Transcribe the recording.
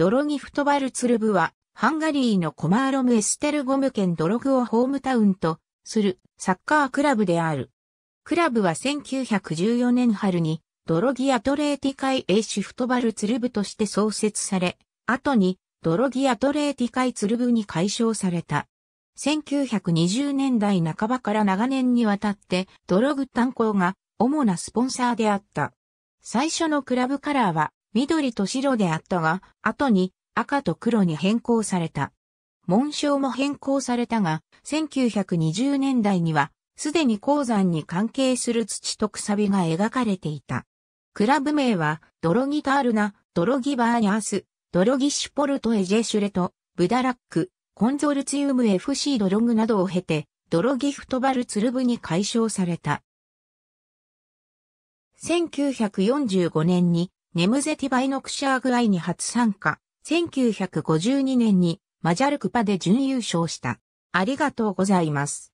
ドロギフトバルツルブは、ハンガリーのコマーロムエステルゴム県ドログをホームタウンとするサッカークラブである。クラブは1914年春にドロギアトレーティカイエイシフトバルツルブとして創設され、後にドロギアトレーティカイツルブに改称された。1920年代半ばから長年にわたってドログ炭鉱が主なスポンサーであった。最初のクラブカラーは緑と白であったが、後に赤と黒に変更された。紋章も変更されたが、1920年代には、すでに鉱山に関係する土とくさびが描かれていた。クラブ名は、ドロギタールナ、ドロギバーニャース、ドロギシュポルトエジェシュレト、ブダラック、コンゾルツィウム FC ドログなどを経て、ドロギフトバルツルブに解消された。1945年にネムゼティバイノクシャーグアイに初参加、1952年にマジャルクパで準優勝した。ありがとうございます。